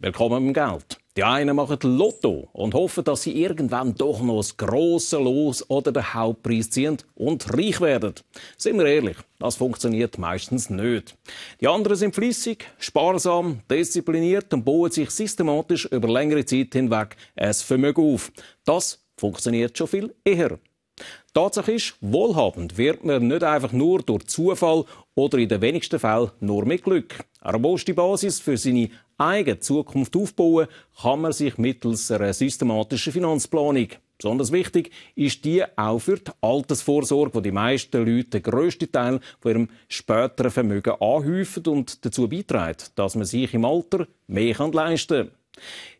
Willkommen im Geld. Die einen machen Lotto und hoffen, dass sie irgendwann doch noch das grosse Los oder den Hauptpreis ziehen und reich werden. Sind wir ehrlich, das funktioniert meistens nicht. Die anderen sind flüssig, sparsam, diszipliniert und bauen sich systematisch über längere Zeit hinweg ein Vermögen auf. Das funktioniert schon viel eher. Tatsache ist, wohlhabend wird man nicht einfach nur durch Zufall oder in den wenigsten Fällen nur mit Glück. Eine robuste Basis für seine eigene Zukunft aufbauen kann man sich mittels einer systematischen Finanzplanung. Besonders wichtig ist die auch für die Altersvorsorge, wo die meisten Leute den grössten Teil von ihrem späteren Vermögen anhäufen und dazu beiträgt, dass man sich im Alter mehr leisten kann.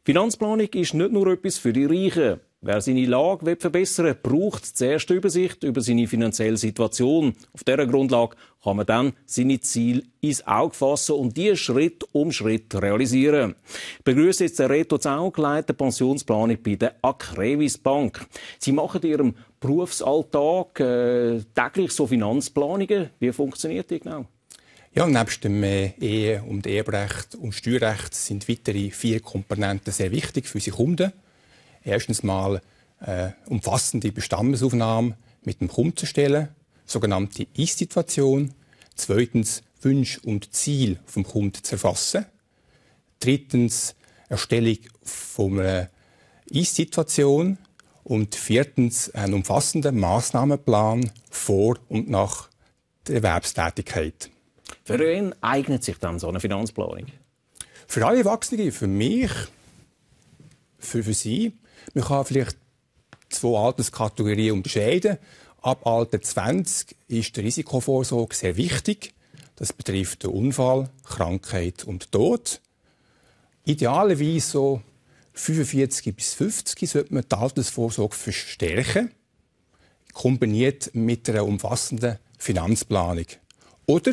Finanzplanung ist nicht nur etwas für die Reichen. Wer seine Lage will verbessern braucht zuerst eine Übersicht über seine finanzielle Situation. Auf dieser Grundlage kann man dann seine Ziele ins Auge fassen und die Schritt um Schritt realisieren. Ich begrüße jetzt den Reto Zau, Leiter Pensionsplanung bei der Akrevis Bank. Sie machen in Ihrem Berufsalltag äh, täglich so Finanzplanungen. Wie funktioniert die genau? Ja, nebst dem äh, Ehe- und Erbrecht und Steuerrecht sind weitere vier Komponenten sehr wichtig für unsere Kunden erstens mal äh, umfassende Bestandesaufnahmen mit dem Kunden zu stellen, sogenannte Ist-Situation. Zweitens Wünsch und Ziel vom Kunden zu erfassen. Drittens Erstellung von einer Ist-Situation. Und viertens einen umfassenden Massnahmenplan vor und nach der Erwerbstätigkeit. Für wen eignet sich dann so eine Finanzplanung? Für alle Erwachsenen, für mich, für, für Sie. Man kann vielleicht zwei Alterskategorien unterscheiden. Ab Alter 20 ist die Risikovorsorge sehr wichtig. Das betrifft den Unfall, Krankheit und Tod. Idealerweise so 45 bis 50 sollte man die Altersvorsorge verstärken, kombiniert mit einer umfassenden Finanzplanung. Oder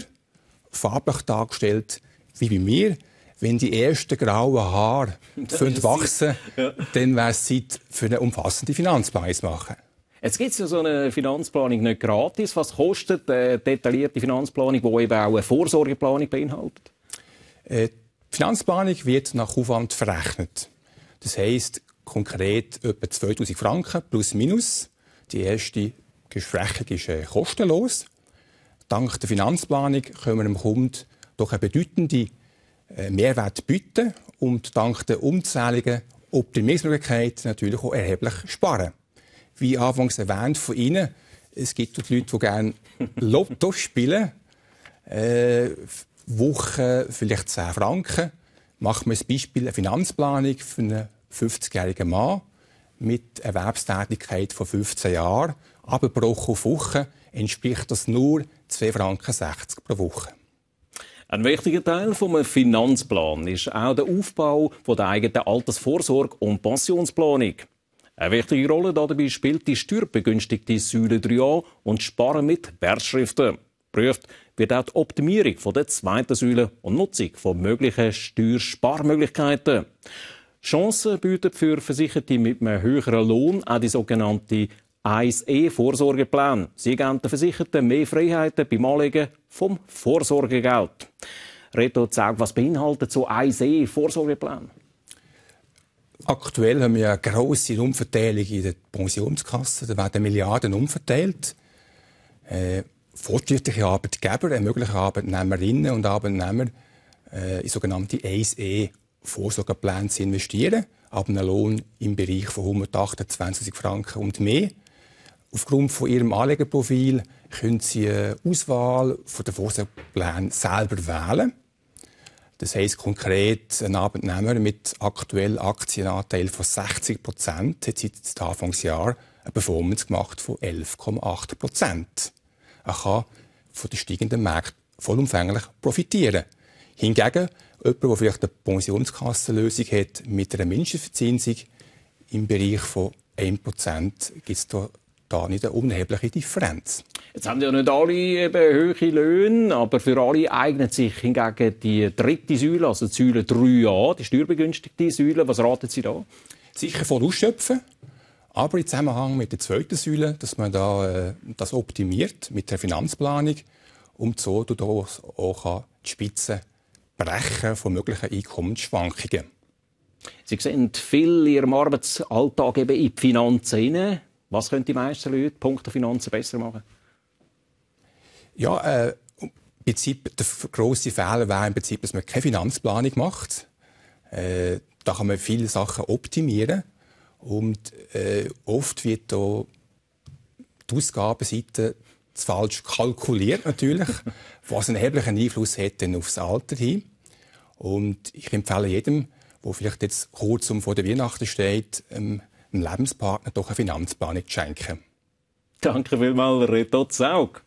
farblich dargestellt, wie bei mir, wenn die ersten grauen Haare wachsen, ja. dann wäre es Zeit für eine umfassende Finanzplanung machen. Jetzt gibt es ja so eine Finanzplanung nicht gratis. Was kostet eine äh, detaillierte Finanzplanung, die eben auch eine Vorsorgeplanung beinhaltet? Äh, die Finanzplanung wird nach Aufwand verrechnet. Das heisst konkret etwa 2000 Franken plus minus. Die erste Gesprächung ist äh, kostenlos. Dank der Finanzplanung können wir dem Kunden doch eine bedeutende äh, Mehrwert bieten und dank der unzähligen Optimierungsmöglichkeiten natürlich auch erheblich sparen. Wie anfangs erwähnt von Ihnen, es gibt dort Leute, die gerne Lotto spielen. Äh, Wochen, vielleicht 10 Franken. Machen wir ein Beispiel, eine Finanzplanung für einen 50-jährigen Mann mit Erwerbstätigkeit von 15 Jahren, abgebrochen auf Woche, entspricht das nur 2,60 Franken pro Woche. Ein wichtiger Teil vom Finanzplan ist auch der Aufbau der eigenen Altersvorsorge und Pensionsplanung. Eine wichtige Rolle dabei spielt die steuerbegünstigte Säule 3a und Sparen mit Wertschriften. Prüft wird auch die Optimierung der zweiten Säule und Nutzung von möglichen Steuersparmöglichkeiten. Chancen bietet für Versicherte mit einem höheren Lohn auch die sogenannte 1e Vorsorgeplan. Sie geben den Versicherten mehr Freiheiten beim Anlegen vom Vorsorgegeld. Reto Zaug, was beinhaltet so 1e Vorsorgeplan? Aktuell haben wir eine grosse Umverteilung in den Pensionskassen. Da werden Milliarden umverteilt. Äh, fortschrittliche Arbeitgeber ermöglichen äh, Arbeitnehmerinnen und Arbeitnehmer äh, in sogenannte 1e Vorsorgepläne zu investieren, ab einem Lohn im Bereich von 128 Franken und mehr. Aufgrund von ihrem Anlegerprofil können sie eine Auswahl der Vorsorgepläne selber wählen. Das heisst konkret, ein Arbeitnehmer mit aktuell Aktienanteil von 60 Prozent hat seit Anfangsjahr eine Performance gemacht von 11,8 Prozent. Er kann von den steigenden Märkten vollumfänglich profitieren. Hingegen, jemand, der vielleicht eine Pensionskassenlösung hat mit einer Mindestverzinsung im Bereich von 1 Prozent, gibt es da da nicht eine unerhebliche Differenz. Jetzt haben ja nicht alle eben hohe Löhne, aber für alle eignet sich hingegen die dritte Säule, also die Säule 3a, die steuerbegünstigte Säule. Was raten Sie da? Sicher voll ausschöpfen, aber im Zusammenhang mit der zweiten Säule, dass man da, äh, das optimiert mit der Finanzplanung, um so auch die Spitze brechen von möglichen Einkommensschwankungen. Sie sehen viel in Ihrem Arbeitsalltag eben in die Finanzen was können die meisten Leute Punkte Finanzen besser machen? Ja, äh, im Prinzip der grosse Fehler wäre im Prinzip, dass man keine Finanzplanung macht. Äh, da kann man viele Sachen optimieren und äh, oft wird da die Ausgabenseite falsch kalkuliert natürlich, was einen erheblichen Einfluss hat aufs Alter hin. Und ich empfehle jedem, der vielleicht jetzt kurz um vor der Weihnachten steht, ähm, einem Lebenspartner eine Finanzplanung zu schenken. Danke vielmals, Reto Zaug.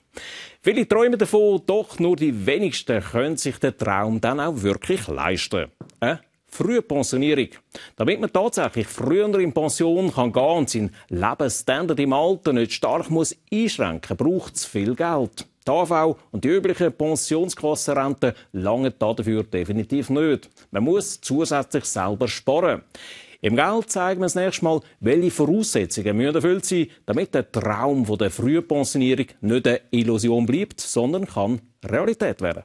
Viele träumen davon, doch nur die wenigsten können sich den Traum dann auch wirklich leisten. Äh? Frühe Pensionierung. Damit man tatsächlich früher in Pension kann gehen und seinen Lebensstandard im Alter nicht stark muss einschränken muss, braucht es viel Geld. Die AV und die üblichen Pensionskassenrenten langen dafür definitiv nicht. Man muss zusätzlich selber sparen. Im Geld zeigen wir das nächste Mal, welche Voraussetzungen müssen erfüllt sein, damit der Traum von der Frühpensionierung nicht eine Illusion bleibt, sondern kann Realität werden.